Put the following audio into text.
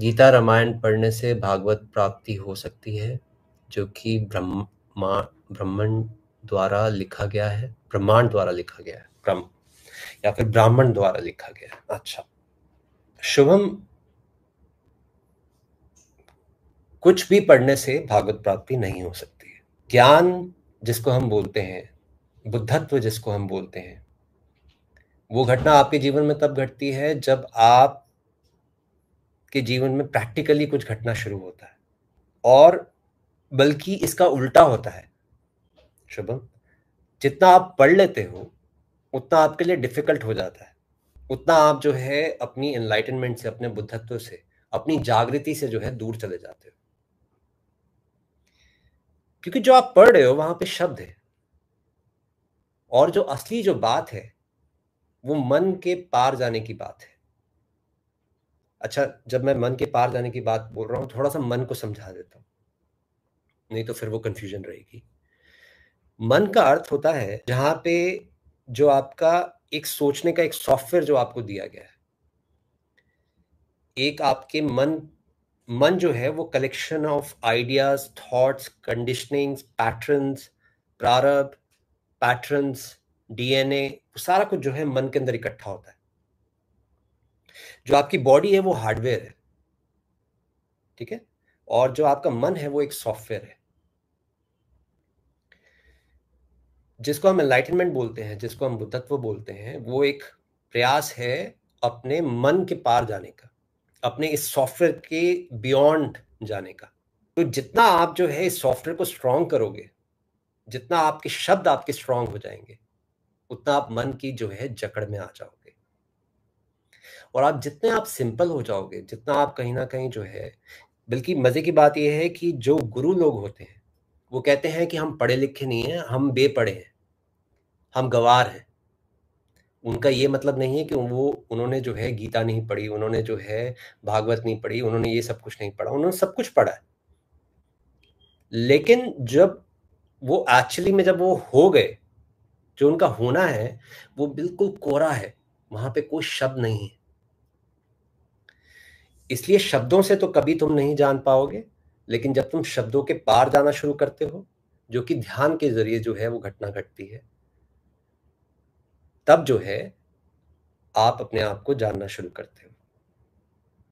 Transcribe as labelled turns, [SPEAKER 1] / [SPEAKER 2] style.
[SPEAKER 1] गीता रामायण पढ़ने से भागवत प्राप्ति हो सकती है, जो कि ब्राह्मण द्वारा लिखा गया है। ब्रह्मांड द्वारा लिखा गया है। ब्रह्म या फिर ब्राह्मण द्वारा लिखा गया है। अच्छा। शुभम कुछ भी पढ़ने से भागवत प्राप्ति नहीं हो सकती है। ज्ञान जिसको हम बोलते हैं, बुद्धत्व जिसको हम बोलते हैं, वो घटना आपके जीवन में तब घटती है जब आप के जीवन में प्रैक्टिकली कुछ घटना शुरू होता है और बल्कि इसका उल्टा होता है शुभम जितना आप पढ़ लेते हो उतना आपके लिए डिफिकल्ट हो जाता है उतना आप जो है अपनी एनलाइटनमेंट से अपने बुद्धत्व से अपनी जागृति से जो है दूर चले जाते हो क्योंकि जो आप पढ़ रहे हो वहां पे शब्द है और जो असली जो बात है वो मन के पार जाने की बात है अच्छा जब मैं मन के पार जाने की बात बोल रहा हूँ थोड़ा सा मन को समझा देता हूँ नहीं तो फिर वो कंफ्यूजन रहेगी मन का अर्थ होता है जहां पे जो आपका एक सोचने का एक सॉफ्टवेयर जो आपको दिया गया है एक आपके मन मन जो है वो collection of ideas thoughts conditionings patterns प्रारब्ध पैटर्न्स डीएनए सारा कुछ जो है मन के अंदर इकट्ठा होता है जो आपकी बॉडी है वो हार्डवेयर है ठीक है और जो आपका मन है वो एक सॉफ्टवेयर है जिसको हम एनलाइटनमेंट बोलते हैं जिसको हम बुद्धत्व बोलते हैं वो एक प्रयास है अपने मन के पार जाने का अपने इस सॉफ्टवेयर के बियॉन्ड जाने का तो जितना आप जो है इस सॉफ्टवेयर को स्ट्रांग करोगे जितना आपके शब्द आपके स्ट्रांग हो जाएंगे उतना आप मन की जो है जकड़ में आ जाओगे और आप जितने आप सिंपल हो जाओगे जितना आप कहीं ना कहीं जो है बल्कि मज़े की बात यह है कि जो गुरु लोग होते हैं वो कहते हैं कि हम पढ़े लिखे नहीं हैं हम बेपढ़े हैं हम गवार हैं उनका ये मतलब नहीं है कि वो उन्होंने जो है गीता नहीं पढ़ी उन्होंने जो है भागवत नहीं पढ़ी उन्होंने ये सब कुछ नहीं पढ़ा उन्होंने सब कुछ पढ़ा है लेकिन जब वो एक्चुअली में जब वो हो गए जो उनका होना है वो बिल्कुल कोरा है वहां पे कोई शब्द नहीं है इसलिए शब्दों से तो कभी तुम नहीं जान पाओगे लेकिन जब तुम शब्दों के पार जाना शुरू करते हो जो कि ध्यान के जरिए जो है वो घटना घटती है तब जो है आप अपने आप को जानना शुरू करते हो